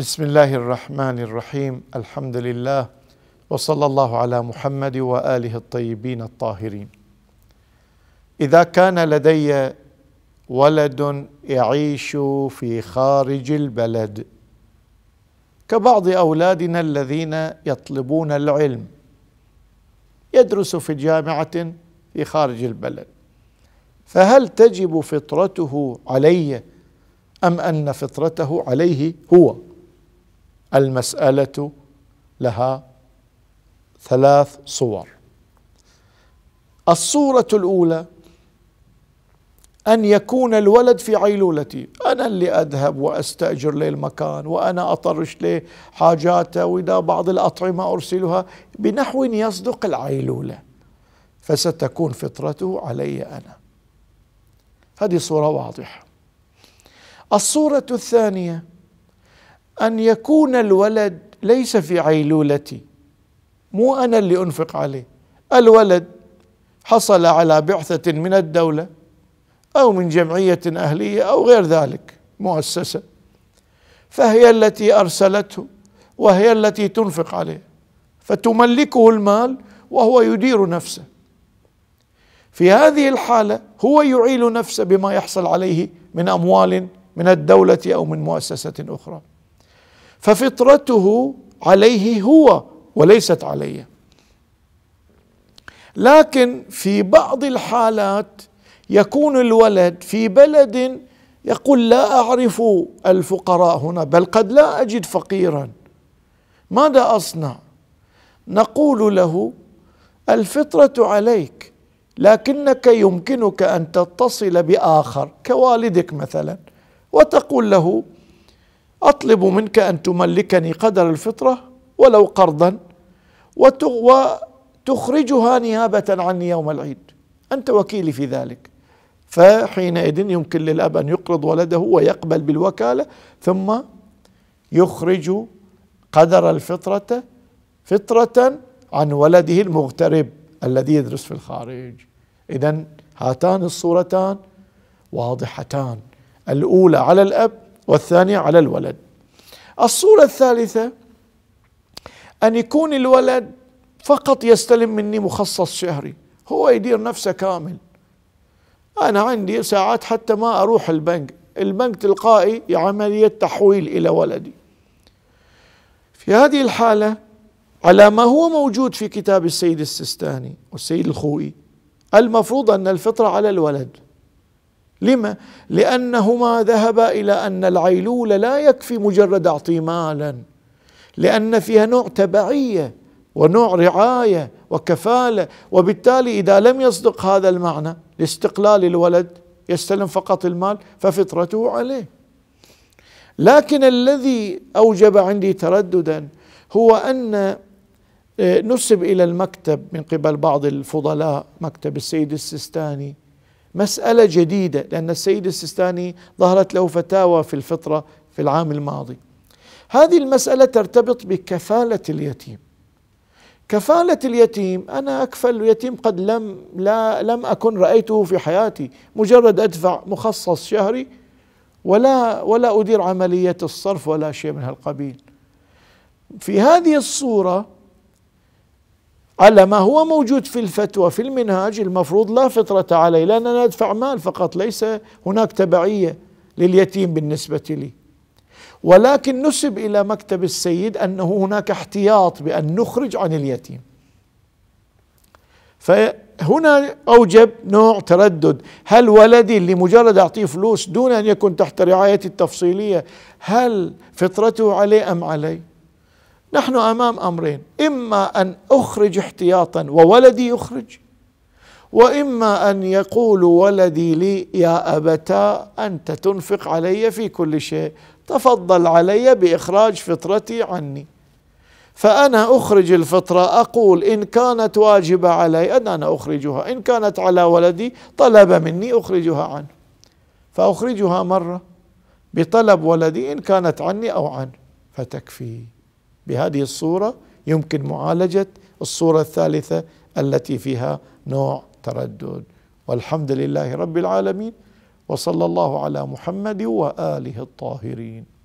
بسم الله الرحمن الرحيم الحمد لله وصلى الله على محمد واله الطيبين الطاهرين اذا كان لدي ولد يعيش في خارج البلد كبعض اولادنا الذين يطلبون العلم يدرس في جامعه في خارج البلد فهل تجب فطرته علي ام ان فطرته عليه هو المسألة لها ثلاث صور الصورة الأولى أن يكون الولد في عيلولتي أنا اللي أذهب وأستأجر لي المكان وأنا أطرش لي حاجاته وإذا بعض الأطعمة أرسلها بنحو يصدق العيلولة فستكون فطرته علي أنا هذه صورة واضحة الصورة الثانية ان يكون الولد ليس في عيلولتي مو انا اللي انفق عليه الولد حصل على بعثه من الدوله او من جمعيه اهليه او غير ذلك مؤسسه فهي التي ارسلته وهي التي تنفق عليه فتملكه المال وهو يدير نفسه في هذه الحاله هو يعيل نفسه بما يحصل عليه من اموال من الدوله او من مؤسسه اخرى ففطرته عليه هو وليست علي لكن في بعض الحالات يكون الولد في بلد يقول لا اعرف الفقراء هنا بل قد لا اجد فقيرا ماذا اصنع نقول له الفطره عليك لكنك يمكنك ان تتصل باخر كوالدك مثلا وتقول له أطلب منك أن تملكني قدر الفطرة ولو قرضا وتخرجها نيابة عني يوم العيد أنت وكيلي في ذلك فحينئذ يمكن للأب أن يقرض ولده ويقبل بالوكالة ثم يخرج قدر الفطرة فطرة عن ولده المغترب الذي يدرس في الخارج إذا هاتان الصورتان واضحتان الأولى على الأب والثانية على الولد الصورة الثالثة أن يكون الولد فقط يستلم مني مخصص شهري هو يدير نفسه كامل أنا عندي ساعات حتى ما أروح البنك البنك تلقائي عملية تحويل إلى ولدي في هذه الحالة على ما هو موجود في كتاب السيد السيستاني والسيد الخوئي المفروض أن الفطرة على الولد لما؟ لأنهما ذهبا إلى أن العيلول لا يكفي مجرد أعطي مالا لأن فيها نوع تبعية ونوع رعاية وكفالة وبالتالي إذا لم يصدق هذا المعنى لاستقلال الولد يستلم فقط المال ففطرته عليه لكن الذي أوجب عندي ترددا هو أن آه، نسب إلى المكتب من قبل بعض الفضلاء مكتب السيد السيستاني مسألة جديدة لأن السيد السيستاني ظهرت له فتاوى في الفطرة في العام الماضي هذه المسألة ترتبط بكفالة اليتيم كفالة اليتيم أنا أكفل اليتيم قد لم لا لم أكن رأيته في حياتي مجرد أدفع مخصص شهري ولا ولا أدير عملية الصرف ولا شيء من هالقبيل في هذه الصورة على ما هو موجود في الفتوى في المنهاج المفروض لا فطرة عليه لأننا ندفع مال فقط ليس هناك تبعية لليتيم بالنسبة لي ولكن نسب إلى مكتب السيد أنه هناك احتياط بأن نخرج عن اليتيم فهنا أوجب نوع تردد هل ولدي اللي مجرد أعطيه فلوس دون أن يكون تحت رعايتي التفصيلية هل فطرته عليه أم عليه نحن امام امرين اما ان اخرج احتياطا وولدي يخرج واما ان يقول ولدي لي يا ابتا انت تنفق علي في كل شيء تفضل علي باخراج فطرتي عني فانا اخرج الفطره اقول ان كانت واجبه علي انا اخرجها ان كانت على ولدي طلب مني اخرجها عنه فاخرجها مره بطلب ولدي ان كانت عني او عنه فتكفي بهذه الصورة يمكن معالجة الصورة الثالثة التي فيها نوع تردد والحمد لله رب العالمين وصلى الله على محمد وآله الطاهرين